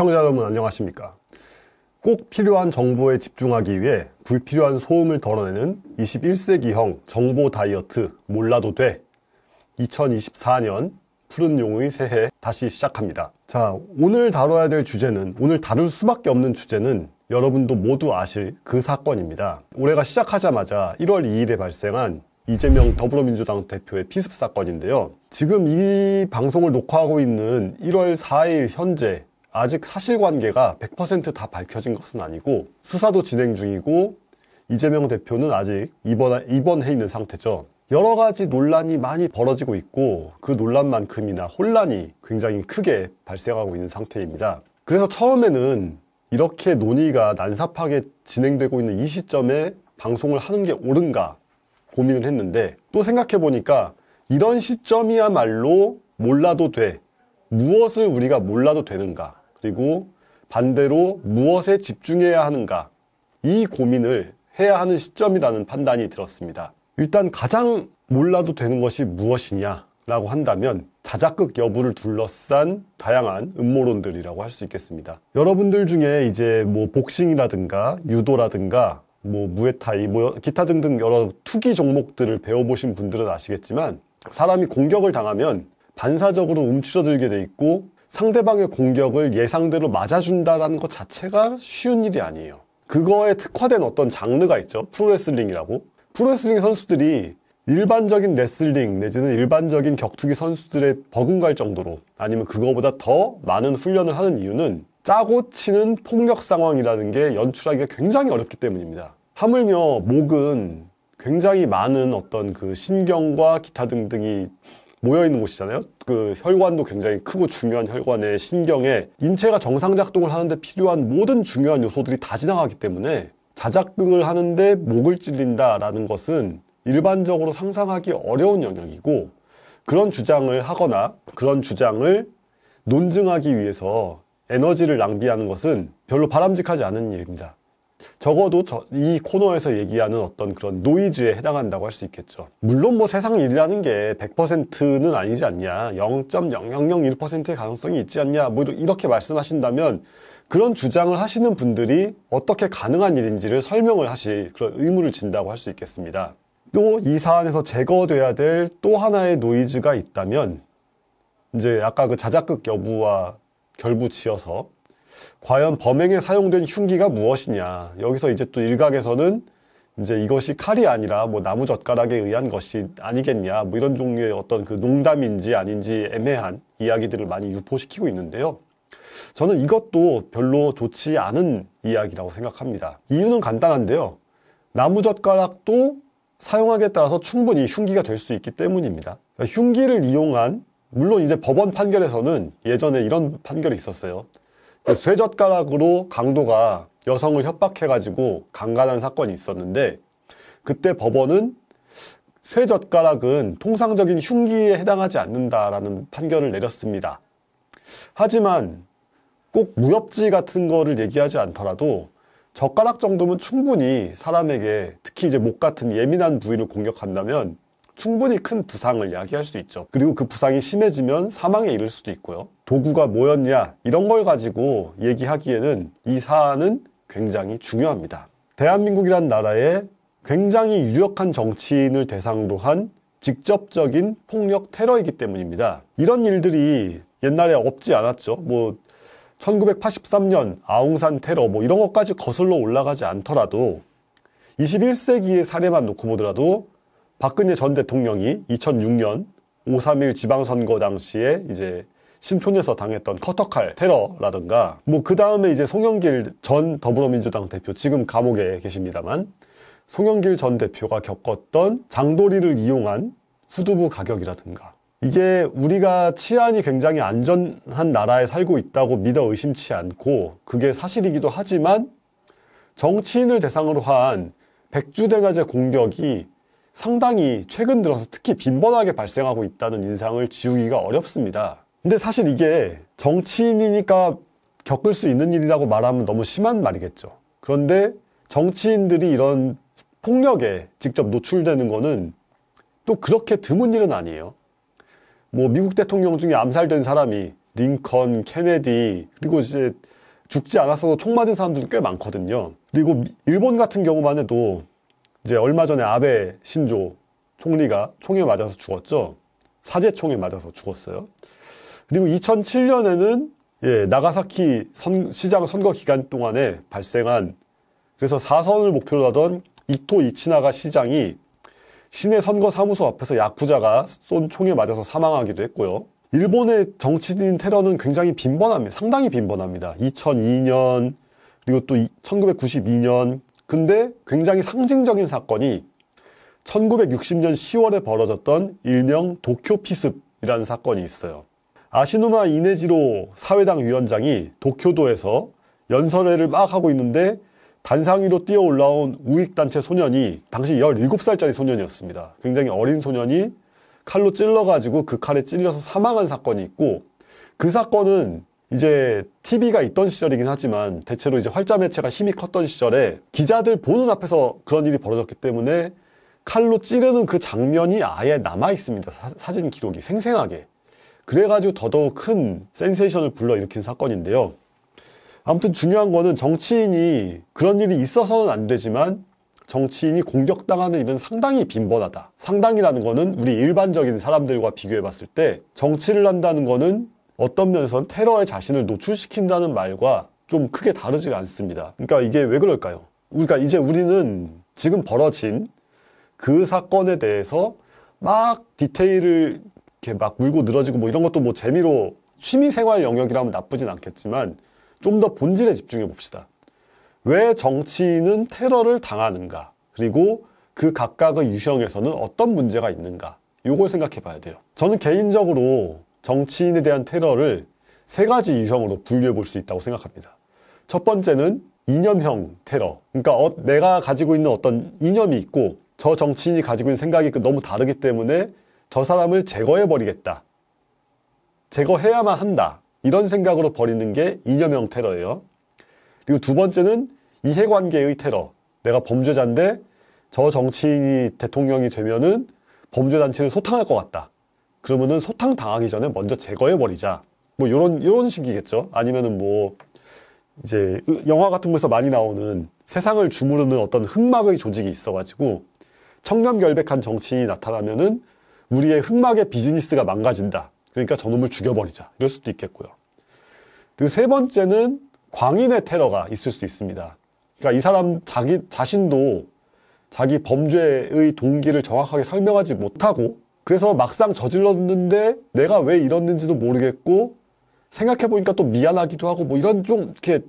시청자 여러분 안녕하십니까? 꼭 필요한 정보에 집중하기 위해 불필요한 소음을 덜어내는 21세기형 정보 다이어트 몰라도 돼 2024년 푸른 용의 새해 다시 시작합니다. 자, 오늘 다뤄야 될 주제는, 오늘 다룰 수밖에 없는 주제는 여러분도 모두 아실 그 사건입니다. 올해가 시작하자마자 1월 2일에 발생한 이재명 더불어민주당 대표의 피습 사건인데요. 지금 이 방송을 녹화하고 있는 1월 4일 현재 아직 사실관계가 100%다 밝혀진 것은 아니고 수사도 진행 중이고 이재명 대표는 아직 입원, 입원해 있는 상태죠. 여러 가지 논란이 많이 벌어지고 있고 그 논란만큼이나 혼란이 굉장히 크게 발생하고 있는 상태입니다. 그래서 처음에는 이렇게 논의가 난삽하게 진행되고 있는 이 시점에 방송을 하는 게 옳은가 고민을 했는데 또 생각해 보니까 이런 시점이야말로 몰라도 돼. 무엇을 우리가 몰라도 되는가. 그리고 반대로 무엇에 집중해야 하는가 이 고민을 해야 하는 시점이라는 판단이 들었습니다. 일단 가장 몰라도 되는 것이 무엇이냐 라고 한다면 자작극 여부를 둘러싼 다양한 음모론들이라고 할 수 있겠습니다. 여러분들 중에 이제 뭐 복싱이라든가 유도라든가 뭐 무에타이 뭐 기타 등등 여러 투기 종목들을 배워보신 분들은 아시겠지만 사람이 공격을 당하면 반사적으로 움츠러들게 돼 있고 상대방의 공격을 예상대로 맞아준다라는 것 자체가 쉬운 일이 아니에요. 그거에 특화된 어떤 장르가 있죠. 프로레슬링이라고. 프로레슬링 선수들이 일반적인 레슬링 내지는 일반적인 격투기 선수들의 버금갈 정도로 아니면 그거보다 더 많은 훈련을 하는 이유는 짜고 치는 폭력 상황이라는 게 연출하기가 굉장히 어렵기 때문입니다. 하물며 목은 굉장히 많은 어떤 그 신경과 기타 등등이 모여있는 곳이잖아요 그 혈관도 굉장히 크고 중요한 혈관의 신경에 인체가 정상작동을 하는데 필요한 모든 중요한 요소들이 다 지나가기 때문에 자작극을 하는데 목을 찔린다라는 것은 일반적으로 상상하기 어려운 영역이고 그런 주장을 하거나 그런 주장을 논증하기 위해서 에너지를 낭비하는 것은 별로 바람직하지 않은 일입니다. 적어도 저, 이 코너에서 얘기하는 어떤 그런 노이즈에 해당한다고 할 수 있겠죠. 물론 뭐 세상 일이라는 게 100%는 아니지 않냐, 0.0001%의 가능성이 있지 않냐, 뭐 이렇게 말씀하신다면 그런 주장을 하시는 분들이 어떻게 가능한 일인지를 설명을 하실 그런 의무를 진다고 할 수 있겠습니다. 또 이 사안에서 제거돼야 될 또 하나의 노이즈가 있다면 이제 아까 그 자작극 여부와 결부지어서 과연 범행에 사용된 흉기가 무엇이냐. 여기서 이제 또 일각에서는 이제 이것이 칼이 아니라 뭐 나무 젓가락에 의한 것이 아니겠냐. 뭐 이런 종류의 어떤 그 농담인지 아닌지 애매한 이야기들을 많이 유포시키고 있는데요. 저는 이것도 별로 좋지 않은 이야기라고 생각합니다. 이유는 간단한데요. 나무 젓가락도 사용하기에 따라서 충분히 흉기가 될 수 있기 때문입니다. 그러니까 흉기를 이용한 물론 이제 법원 판결에서는 예전에 이런 판결이 있었어요. 그 쇠젓가락으로 강도가 여성을 협박해가지고 강간한 사건이 있었는데 그때 법원은 쇠젓가락은 통상적인 흉기에 해당하지 않는다라는 판결을 내렸습니다. 하지만 꼭 무협지 같은 거를 얘기하지 않더라도 젓가락 정도면 충분히 사람에게 특히 이제 목 같은 예민한 부위를 공격한다면 충분히 큰 부상을 야기할 수 있죠. 그리고 그 부상이 심해지면 사망에 이를 수도 있고요. 도구가 뭐였냐 이런 걸 가지고 얘기하기에는 이 사안은 굉장히 중요합니다. 대한민국이란 나라에 굉장히 유력한 정치인을 대상으로 한 직접적인 폭력 테러이기 때문입니다. 이런 일들이 옛날에 없지 않았죠. 뭐 1983년 아웅산 테러 뭐 이런 것까지 거슬러 올라가지 않더라도 21세기의 사례만 놓고 보더라도 박근혜 전 대통령이 2006년 5 3 1 지방선거 당시에 이제 신촌에서 당했던 커터칼 테러라든가 뭐그 다음에 이제 송영길 전 더불어민주당 대표 지금 감옥에 계십니다만 송영길 전 대표가 겪었던 장도리를 이용한 후두부 가격이라든가 이게 우리가 치안이 굉장히 안전한 나라에 살고 있다고 믿어 의심치 않고 그게 사실이기도 하지만 정치인을 대상으로 한 백주대낮의 공격이 상당히 최근 들어서 특히 빈번하게 발생하고 있다는 인상을 지우기가 어렵습니다. 근데 사실 이게 정치인이니까 겪을 수 있는 일이라고 말하면 너무 심한 말이겠죠. 그런데 정치인들이 이런 폭력에 직접 노출되는 거는 또 그렇게 드문 일은 아니에요. 뭐 미국 대통령 중에 암살된 사람이 링컨, 케네디 그리고 이제 죽지 않았어도 총 맞은 사람들이 꽤 많거든요. 그리고 일본 같은 경우만 해도 이제 얼마 전에 아베 신조 총리가 총에 맞아서 죽었죠. 사제총에 맞아서 죽었어요. 그리고 2007년에는 예, 나가사키 선, 시장 선거 기간 동안에 발생한 그래서 사선을 목표로 하던 이토 이치나가 시장이 시내 선거 사무소 앞에서 야쿠자가 쏜 총에 맞아서 사망하기도 했고요. 일본의 정치인 테러는 굉장히 빈번합니다. 상당히 빈번합니다. 2002년 그리고 또 1992년 근데 굉장히 상징적인 사건이 1960년 10월에 벌어졌던 일명 도쿄 피습이라는 사건이 있어요. 아시누마 이네지로 사회당 위원장이 도쿄도에서 연설회를 막 하고 있는데 단상 위로 뛰어 올라온 우익단체 소년이 당시 17살짜리 소년이었습니다. 굉장히 어린 소년이 칼로 찔러가지고 그 칼에 찔려서 사망한 사건이 있고 그 사건은 이제 TV가 있던 시절이긴 하지만 대체로 이제 활자 매체가 힘이 컸던 시절에 기자들 보는 앞에서 그런 일이 벌어졌기 때문에 칼로 찌르는 그 장면이 아예 남아 있습니다. 사, 진 기록이 생생하게. 그래가지고 더더욱 큰 센세이션을 불러일으킨 사건인데요. 아무튼 중요한 거는 정치인이 그런 일이 있어서는 안 되지만 정치인이 공격당하는 일은 상당히 빈번하다. 상당이라는 거는 우리 일반적인 사람들과 비교해 봤을 때 정치를 한다는 거는 어떤 면에서는 테러에 자신을 노출시킨다는 말과 좀 크게 다르지가 않습니다. 그러니까 이게 왜 그럴까요? 그러니까 이제 우리는 지금 벌어진 그 사건에 대해서 막 디테일을 이렇게 막 물고 늘어지고 뭐 이런 것도 뭐 재미로 취미생활 영역이라면 나쁘진 않겠지만 좀 더 본질에 집중해 봅시다. 왜 정치인은 테러를 당하는가? 그리고 그 각각의 유형에서는 어떤 문제가 있는가? 요걸 생각해 봐야 돼요. 저는 개인적으로 정치인에 대한 테러를 세 가지 유형으로 분류해 볼 수 있다고 생각합니다. 첫 번째는 이념형 테러. 그러니까 어, 내가 가지고 있는 어떤 이념이 있고 저 정치인이 가지고 있는 생각이 그 너무 다르기 때문에 저 사람을 제거해버리겠다. 제거해야만 한다. 이런 생각으로 버리는 게 이념형 테러예요. 그리고 두 번째는 이해관계의 테러. 내가 범죄자인데 저 정치인이 대통령이 되면은 범죄단체를 소탕할 것 같다. 그러면은 소탕 당하기 전에 먼저 제거해버리자. 뭐 요런, 요런 식이겠죠. 아니면은 뭐 이제 영화 같은 곳에서 많이 나오는 세상을 주무르는 어떤 흑막의 조직이 있어가지고 청렴결백한 정치인이 나타나면은 우리의 흑막의 비즈니스가 망가진다. 그러니까 저놈을 죽여버리자. 이럴 수도 있겠고요. 그 세 번째는 광인의 테러가 있을 수 있습니다. 그러니까 이 사람 자기 자신도 자기 범죄의 동기를 정확하게 설명하지 못하고 그래서 막상 저질렀는데 내가 왜 이랬는지도 모르겠고 생각해보니까 또 미안하기도 하고 뭐 이런 좀 이렇게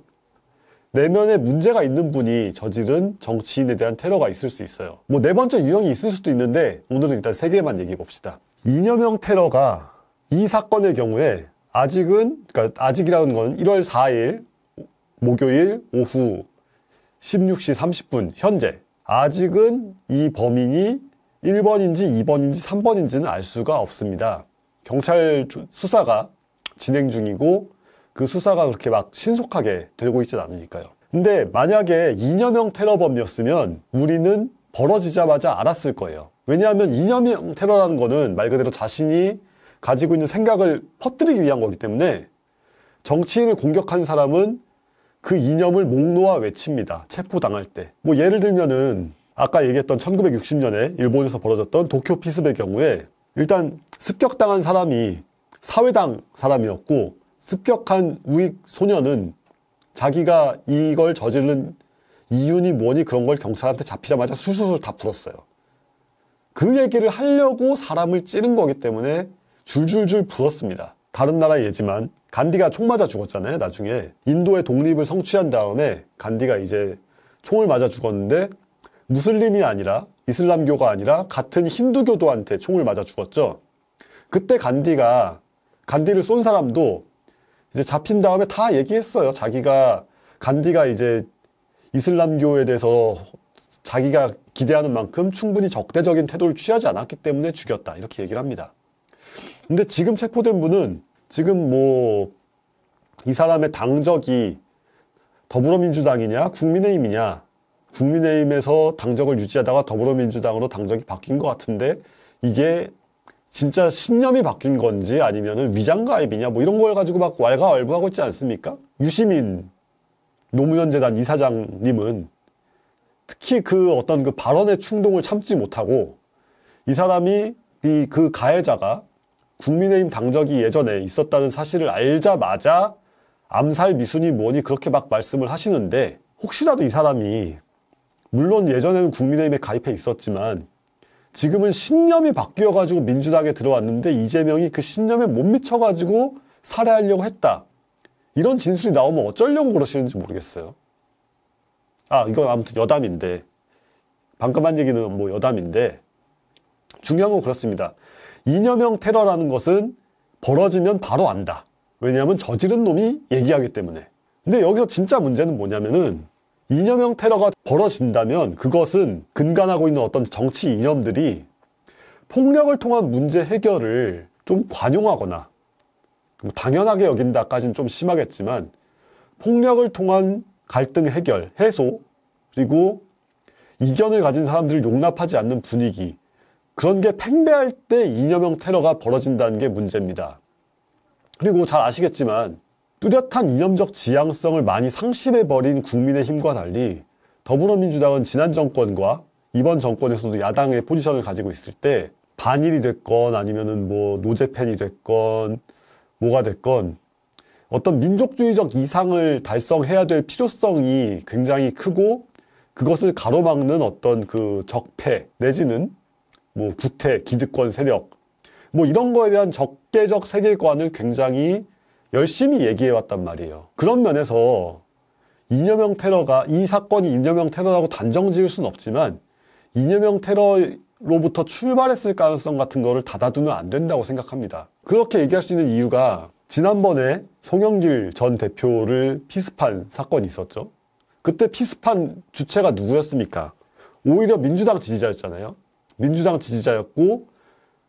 내면에 문제가 있는 분이 저지른 정치인에 대한 테러가 있을 수 있어요. 뭐 네 번째 유형이 있을 수도 있는데 오늘은 일단 세 개만 얘기해 봅시다. 이념형 테러가 이 사건의 경우에 아직은 그러니까 아직이라는 건 1월 4일 목요일 오후 16시 30분 현재 아직은 이 범인이 1번인지 2번인지 3번인지는 알 수가 없습니다. 경찰 수사가 진행 중이고 그 수사가 그렇게 막 신속하게 되고 있진 않으니까요. 근데 만약에 이념형 테러범이었으면 우리는 벌어지자마자 알았을 거예요. 왜냐하면 이념형 테러라는 거는 말 그대로 자신이 가지고 있는 생각을 퍼뜨리기 위한 거기 때문에 정치인을 공격한 사람은 그 이념을 목 놓아 외칩니다. 체포당할 때. 뭐 예를 들면은 아까 얘기했던 1960년에 일본에서 벌어졌던 도쿄 피습의 경우에 일단 습격당한 사람이 사회당 사람이었고 습격한 우익 소년은 자기가 이걸 저지른 이윤이 뭐니 그런 걸 경찰한테 잡히자마자 술술술 다 풀었어요. 그 얘기를 하려고 사람을 찌른 거기 때문에 줄줄줄 불었습니다. 다른 나라 예지만 간디가 총 맞아 죽었잖아요. 나중에 인도의 독립을 성취한 다음에 간디가 이제 총을 맞아 죽었는데 무슬림이 아니라 이슬람교가 아니라 같은 힌두교도한테 총을 맞아 죽었죠. 그때 간디가 간디를 쏜 사람도 이제 잡힌 다음에 다 얘기했어요. 자기가 간디가 이제 이슬람교에 대해서 자기가 기대하는 만큼 충분히 적대적인 태도를 취하지 않았기 때문에 죽였다. 이렇게 얘기를 합니다. 근데 지금 체포된 분은 지금 뭐 이 사람의 당적이 더불어민주당이냐 국민의힘이냐 국민의힘에서 당적을 유지하다가 더불어민주당으로 당적이 바뀐 것 같은데 이게 진짜 신념이 바뀐 건지 아니면은 위장가입이냐 뭐 이런 걸 가지고 막 왈가왈부하고 있지 않습니까? 유시민 노무현 재단 이사장님은 특히 그 어떤 그 발언의 충동을 참지 못하고 이 사람이 이그 가해자가 국민의힘 당적이 예전에 있었다는 사실을 알자마자 암살 미순이 뭐니 그렇게 막 말씀을 하시는데 혹시라도 이 사람이 물론 예전에는 국민의힘에 가입해 있었지만 지금은 신념이 바뀌어가지고 민주당에 들어왔는데 이재명이 그 신념에 못 미쳐가지고 살해하려고 했다. 이런 진술이 나오면 어쩌려고 그러시는지 모르겠어요. 아, 이건 아무튼 여담인데. 방금 한 얘기는 뭐 여담인데. 중요한 건 그렇습니다. 이념형 테러라는 것은 벌어지면 바로 안다. 왜냐하면 저지른 놈이 얘기하기 때문에. 근데 여기서 진짜 문제는 뭐냐면은 이념형 테러가 벌어진다면 그것은 근간하고 있는 어떤 정치 이념들이 폭력을 통한 문제 해결을 좀 관용하거나 뭐 당연하게 여긴다까지는 좀 심하겠지만 폭력을 통한 갈등 해결, 해소 그리고 이견을 가진 사람들을 용납하지 않는 분위기 그런 게 팽배할 때 이념형 테러가 벌어진다는 게 문제입니다. 그리고 잘 아시겠지만 뚜렷한 이념적 지향성을 많이 상실해버린 국민의힘과 달리 더불어민주당은 지난 정권과 이번 정권에서도 야당의 포지션을 가지고 있을 때 반일이 됐건 아니면은 뭐 노재팬이 됐건 뭐가 됐건 어떤 민족주의적 이상을 달성해야 될 필요성이 굉장히 크고 그것을 가로막는 어떤 그 적폐 내지는 뭐 구태 기득권 세력 뭐 이런 거에 대한 적대적 세계관을 굉장히 열심히 얘기해왔단 말이에요. 그런 면에서 이념형 테러가 이 사건이 이념형 테러라고 단정 지을 수는 없지만 이념형 테러로부터 출발했을 가능성 같은 거를 닫아두면 안 된다고 생각합니다. 그렇게 얘기할 수 있는 이유가 지난번에 송영길 전 대표를 피습한 사건이 있었죠. 그때 피습한 주체가 누구였습니까? 오히려 민주당 지지자였잖아요. 민주당 지지자였고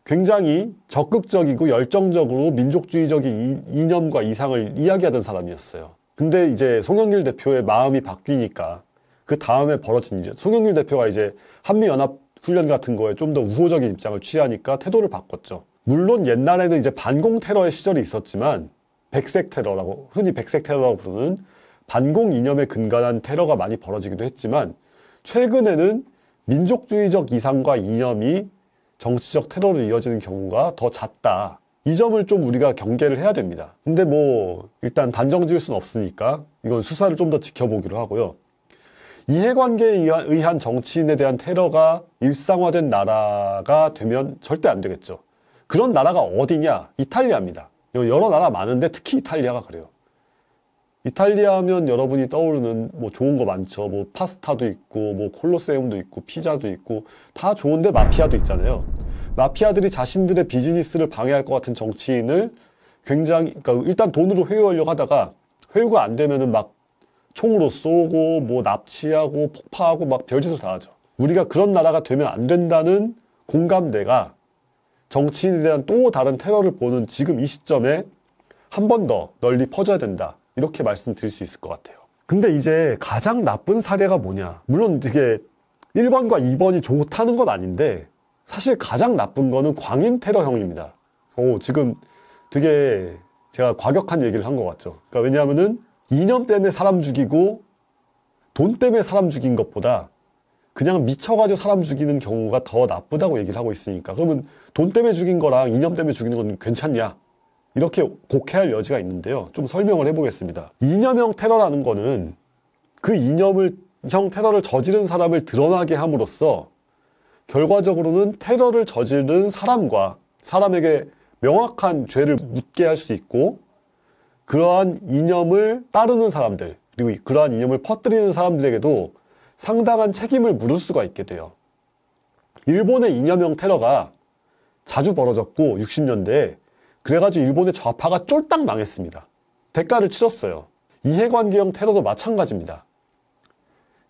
굉장히 적극적이고 열정적으로 민족주의적인 이, 념과 이상을 이야기하던 사람이었어요. 근데 이제 송영길 대표의 마음이 바뀌니까 그 다음에 벌어진 일 이제 송영길 대표가 이제 한미연합 훈련 같은 거에 좀 더 우호적인 입장을 취하니까 태도를 바꿨죠. 물론 옛날에는 이제 반공 테러의 시절이 있었지만 백색 테러라고 흔히 백색 테러라고 부르는 반공 이념에 근간한 테러가 많이 벌어지기도 했지만 최근에는 민족주의적 이상과 이념이 정치적 테러로 이어지는 경우가 더 잦다. 이 점을 좀 우리가 경계를 해야 됩니다. 근데 뭐 일단 단정 지을 수는 없으니까 이건 수사를 좀 더 지켜보기로 하고요. 이해관계에 의한 정치인에 대한 테러가 일상화된 나라가 되면 절대 안 되겠죠. 그런 나라가 어디냐? 이탈리아입니다. 여러 나라 많은데 특히 이탈리아가 그래요. 이탈리아 하면 여러분이 떠오르는 뭐 좋은 거 많죠. 뭐 파스타도 있고 뭐 콜로세움도 있고 피자도 있고 다 좋은데 마피아도 있잖아요. 마피아들이 자신들의 비즈니스를 방해할 것 같은 정치인을 굉장히 그러니까 일단 돈으로 회유하려고 하다가 회유가 안 되면은 막 총으로 쏘고 뭐 납치하고 폭파하고 막 별짓을 다 하죠. 우리가 그런 나라가 되면 안 된다는 공감대가 정치인에 대한 또 다른 테러를 보는 지금 이 시점에 한 번 더 널리 퍼져야 된다. 이렇게 말씀드릴 수 있을 것 같아요. 근데 이제 가장 나쁜 사례가 뭐냐? 물론 이게 1번과 2번이 좋다는 건 아닌데 사실 가장 나쁜 거는 광인 테러형입니다. 오, 지금 되게 제가 과격한 얘기를 한 것 같죠. 그러니까 왜냐하면은 이념 때문에 사람 죽이고 돈 때문에 사람 죽인 것보다 그냥 미쳐가지고 사람 죽이는 경우가 더 나쁘다고 얘기를 하고 있으니까 그러면 돈 때문에 죽인 거랑 이념 때문에 죽이는 건 괜찮냐? 이렇게 곡해할 여지가 있는데요. 좀 설명을 해보겠습니다. 이념형 테러라는 거는 그 이념을 형 테러를 저지른 사람을 드러나게 함으로써 결과적으로는 테러를 저지른 사람과 사람에게 명확한 죄를 묻게 할 수 있고 그러한 이념을 따르는 사람들 그리고 그러한 이념을 퍼뜨리는 사람들에게도 상당한 책임을 물을 수가 있게 돼요. 일본의 이념형 테러가 자주 벌어졌고 60년대에 그래가지고 일본의 좌파가 쫄딱 망했습니다. 대가를 치렀어요. 이해관계형 테러도 마찬가지입니다.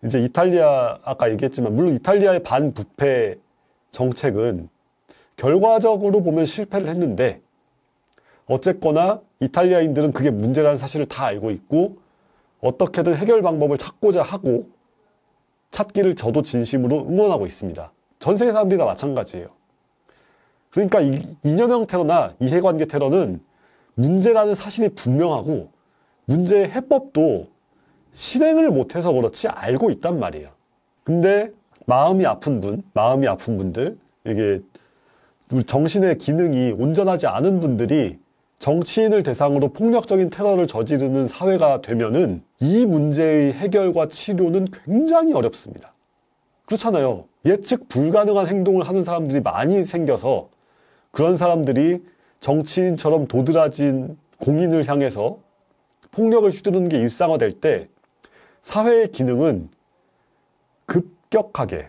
이제 이탈리아 아까 얘기했지만 물론 이탈리아의 반부패 정책은 결과적으로 보면 실패를 했는데 어쨌거나 이탈리아인들은 그게 문제라는 사실을 다 알고 있고 어떻게든 해결 방법을 찾고자 하고 찾기를 저도 진심으로 응원하고 있습니다. 전 세계 사람들이 다 마찬가지예요. 그러니까 이, 이념형 테러나 이해관계 테러는 문제라는 사실이 분명하고 문제의 해법도 실행을 못해서 그렇지 알고 있단 말이에요. 근데 마음이 아픈 분, 마음이 아픈 분들, 이게 정신의 기능이 온전하지 않은 분들이 정치인을 대상으로 폭력적인 테러를 저지르는 사회가 되면은 이 문제의 해결과 치료는 굉장히 어렵습니다. 그렇잖아요. 예측 불가능한 행동을 하는 사람들이 많이 생겨서 그런 사람들이 정치인처럼 도드라진 공인을 향해서 폭력을 휘두르는 게 일상화될 때 사회의 기능은 급격하게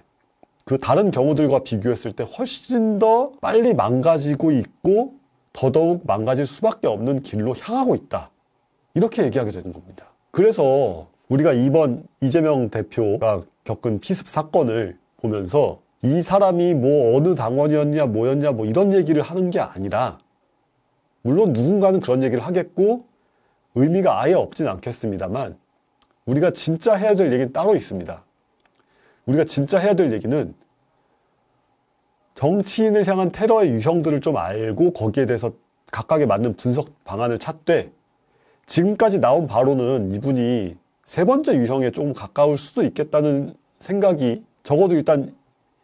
그 다른 경우들과 비교했을 때 훨씬 더 빨리 망가지고 있고 더더욱 망가질 수밖에 없는 길로 향하고 있다. 이렇게 얘기하게 되는 겁니다. 그래서 우리가 이번 이재명 대표가 겪은 피습 사건을 보면서 이 사람이 뭐 어느 당원이었냐 뭐였냐 뭐 이런 얘기를 하는 게 아니라 물론 누군가는 그런 얘기를 하겠고 의미가 아예 없진 않겠습니다만 우리가 진짜 해야 될 얘기는 따로 있습니다. 우리가 진짜 해야 될 얘기는 정치인을 향한 테러의 유형들을 좀 알고 거기에 대해서 각각에 맞는 분석 방안을 찾되 지금까지 나온 바로는 이분이 세 번째 유형에 조금 가까울 수도 있겠다는 생각이 적어도 일단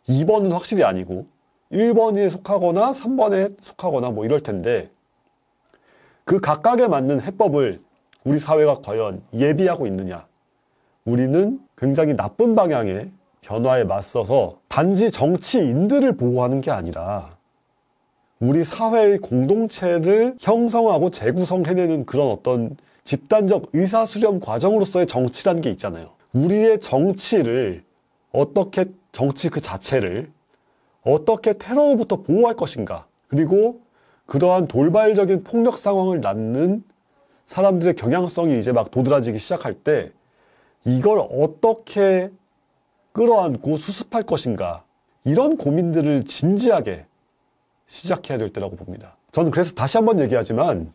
2번은 확실히 아니고 1번에 속하거나 3번에 속하거나 뭐 이럴 텐데 그 각각에 맞는 해법을 우리 사회가 과연 예비하고 있느냐 우리는 굉장히 나쁜 방향의 변화에 맞서서 단지 정치인들을 보호하는 게 아니라 우리 사회의 공동체를 형성하고 재구성해내는 그런 어떤 집단적 의사수렴 과정으로서의 정치라는게 있잖아요. 우리의 정치를 어떻게 정치 그 자체를 어떻게 테러로부터 보호할 것인가 그리고 그러한 돌발적인 폭력 상황을 낳는 사람들의 경향성이 이제 막 도드라지기 시작할 때 이걸 어떻게 끌어안고 수습할 것인가 이런 고민들을 진지하게 시작해야 될 때라고 봅니다. 저는 그래서 다시 한번 얘기하지만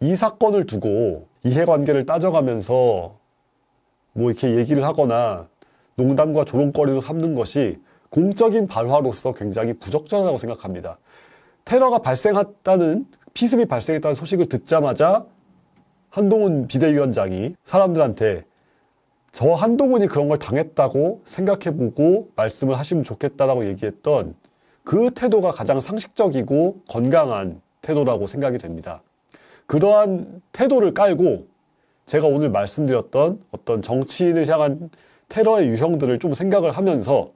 이 사건을 두고 이해관계를 따져가면서 뭐 이렇게 얘기를 하거나 농담과 조롱거리로 삼는 것이 공적인 발화로서 굉장히 부적절하다고 생각합니다. 테러가 발생했다는 피습이 발생했다는 소식을 듣자마자 한동훈 비대위원장이 사람들한테 저 한동훈이 그런 걸 당했다고 생각해보고 말씀을 하시면 좋겠다라고 얘기했던 그 태도가 가장 상식적이고 건강한 태도라고 생각이 됩니다. 그러한 태도를 깔고 제가 오늘 말씀드렸던 어떤 정치인을 향한 테러의 유형들을 좀 생각을 하면서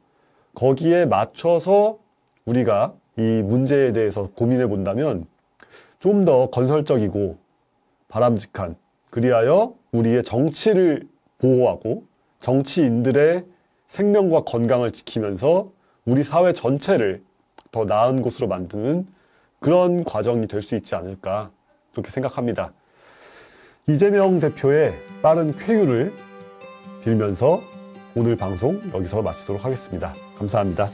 거기에 맞춰서 우리가 이 문제에 대해서 고민해 본다면 좀 더 건설적이고 바람직한 그리하여 우리의 정치를 보호하고 정치인들의 생명과 건강을 지키면서 우리 사회 전체를 더 나은 곳으로 만드는 그런 과정이 될 수 있지 않을까 그렇게 생각합니다. 이재명 대표의 빠른 쾌유를 빌면서 오늘 방송 여기서 마치도록 하겠습니다. 감사합니다.